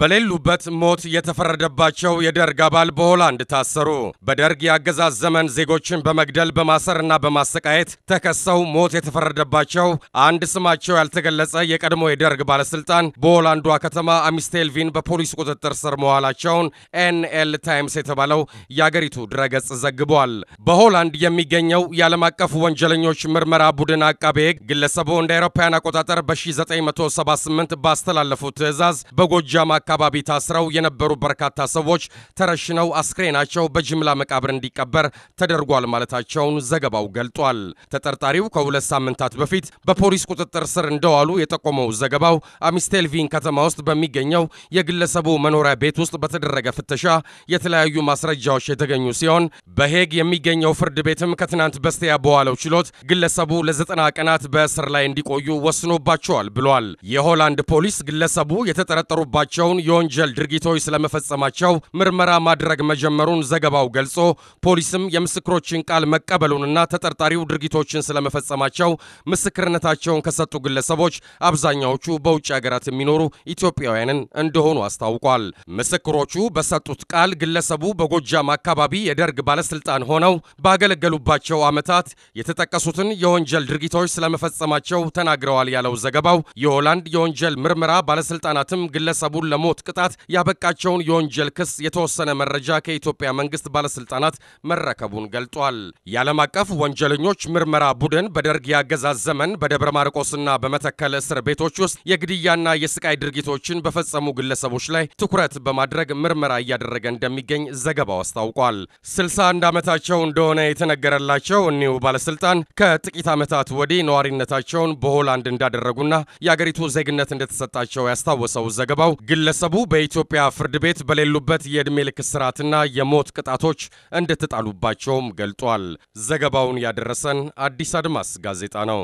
በሌሉበት ሞት የተፈረደባቸው የደርግ አባል በሆላንድ ታሰሩ። በደርግ የአገዛዝ ዘመን ዜጎችን በመግደል በማሰርና በማሰቃየት ተከሰው ሞት የተፈረደባቸው አንድ ስማቸው ያልተገለጸ የቀድሞ የደርግ ባለስልጣን በሆላንዷ ከተማ አሚስቴልቪን በፖሊስ ቁጥጥር ስር መዋላቸውን ኤንኤል ታይምስ የተባለው የአገሪቱ ድረገጽ ዘግቧል። በሆላንድ የሚገኘው የዓለም አቀፍ ወንጀለኞች ምርመራ ቡድን አቃቤ ሕግ ግለሰቡ እንደ አውሮፓውያን አቆጣጠር በ1978 ባስተላለፉት ትዕዛዝ በጎጃም አካባቢ ታስረው የነበሩ በርካታ ሰዎች ተረሽነው አስክሬናቸው በጅምላ መቃብር እንዲቀበር ተደርጓል ማለታቸውን ዘገባው ገልጧል። ተጠርጣሪው ከሁለት ሳምንታት በፊት በፖሊስ ቁጥጥር ስር እንደዋሉ የጠቆመው ዘገባው አሚስቴልቪን ከተማ ውስጥ በሚገኘው የግለሰቡ መኖሪያ ቤት ውስጥ በተደረገ ፍተሻ የተለያዩ ማስረጃዎች የተገኙ ሲሆን በሄግ የሚገኘው ፍርድ ቤትም ከትናንት በስቲያ በዋለው ችሎት ግለሰቡ ለዘጠና ቀናት በእስር ላይ እንዲቆዩ ወስኖባቸዋል ብሏል። የሆላንድ ፖሊስ ግለሰቡ የተጠረጠሩባቸውን መሰሉን የወንጀል ድርጊቶች ስለመፈጸማቸው ምርመራ ማድረግ መጀመሩን ዘገባው ገልጾ ፖሊስም የምስክሮችን ቃል መቀበሉንና ተጠርጣሪው ድርጊቶችን ስለመፈጸማቸው ምስክርነታቸውን ከሰጡ ግለሰቦች አብዛኛዎቹ በውጭ ሀገራት የሚኖሩ ኢትዮጵያውያንን እንደሆኑ አስታውቋል። ምስክሮቹ በሰጡት ቃል ግለሰቡ በጎጃም አካባቢ የደርግ ባለስልጣን ሆነው ባገለገሉባቸው ዓመታት የተጠቀሱትን የወንጀል ድርጊቶች ስለመፈጸማቸው ተናግረዋል ያለው ዘገባው የሆላንድ የወንጀል ምርመራ ባለስልጣናትም ግለሰቡን ለሞ የሞት ቅጣት ያበቃቸውን የወንጀል ክስ የተወሰነ መረጃ ከኢትዮጵያ መንግስት ባለስልጣናት መረከቡን ገልጧል። የዓለም አቀፍ ወንጀለኞች ምርመራ ቡድን በደርግ ያገዛዝ ዘመን በደብረ ማርቆስና በመተከል እስር ቤቶች ውስጥ የግድያና የስቃይ ድርጊቶችን በፈጸሙ ግለሰቦች ላይ ትኩረት በማድረግ ምርመራ እያደረገ እንደሚገኝ ዘገባው አስታውቋል። 61 ዓመታቸው እንደሆነ የተነገረላቸው እኒሁ ባለስልጣን ከጥቂት ዓመታት ወዲህ ነዋሪነታቸውን በሆላንድ እንዳደረጉና የአገሪቱ ዜግነት እንደተሰጣቸው ያስታወሰው ዘገባው ግለሰ ግለሰቡ በኢትዮጵያ ፍርድ ቤት በሌሉበት የዕድሜ ልክ እስራትና የሞት ቅጣቶች እንድትጣሉባቸውም ገልጧል። ዘገባውን ያደረሰን አዲስ አድማስ ጋዜጣ ነው።